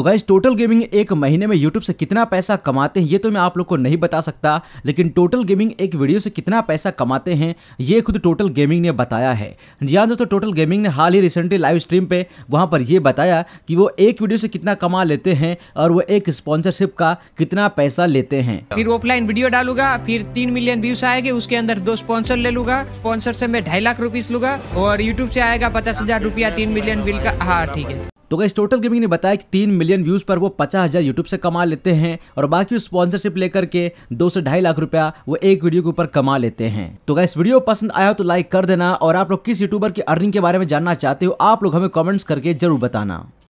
तो guys total gaming एक महीने में यूट्यूब से कितना पैसा कमाते हैं ये तो मैं आप लोग को नहीं बता सकता लेकिन टोटल गेमिंग एक वीडियो से कितना पैसा कमाते हैं ये खुद टोटल गेमिंग ने बताया है जी हाँ दोस्तों टोटल गेमिंग ने हाल ही रिसेंटली लाइव स्ट्रीम पे वहाँ पर ये बताया कि वो एक वीडियो से कितना कमा लेते हैं और वो एक स्पॉन्सरशिप का कितना पैसा लेते हैं फिर ऑफलाइन वीडियो डालूगा फिर तीन मिलियन व्यूज आएंगे उसके अंदर दो स्पॉन्सर ले लूगा स्पॉन्सर से मैं ढाई लाख रुपीज लूंगा और यूट्यूब से आएगा पचास हजार रुपया तीन मिलियन बिल का हाँ ठीक है तो गई टोटल गेमिंग ने बताया कि तीन मिलियन व्यूज़ पर वो पचास हज़ार यूट्यूब से कमा लेते हैं और बाकी स्पॉन्सरशिप लेकर के दो से ढाई लाख रुपया वो एक वीडियो के ऊपर कमा लेते हैं तो गैस वीडियो पसंद आया तो लाइक कर देना और आप लोग किस यूट्यूबर की अर्निंग के बारे में जानना चाहते हो आप लोग हमें कॉमेंट्स करके जरूर बताना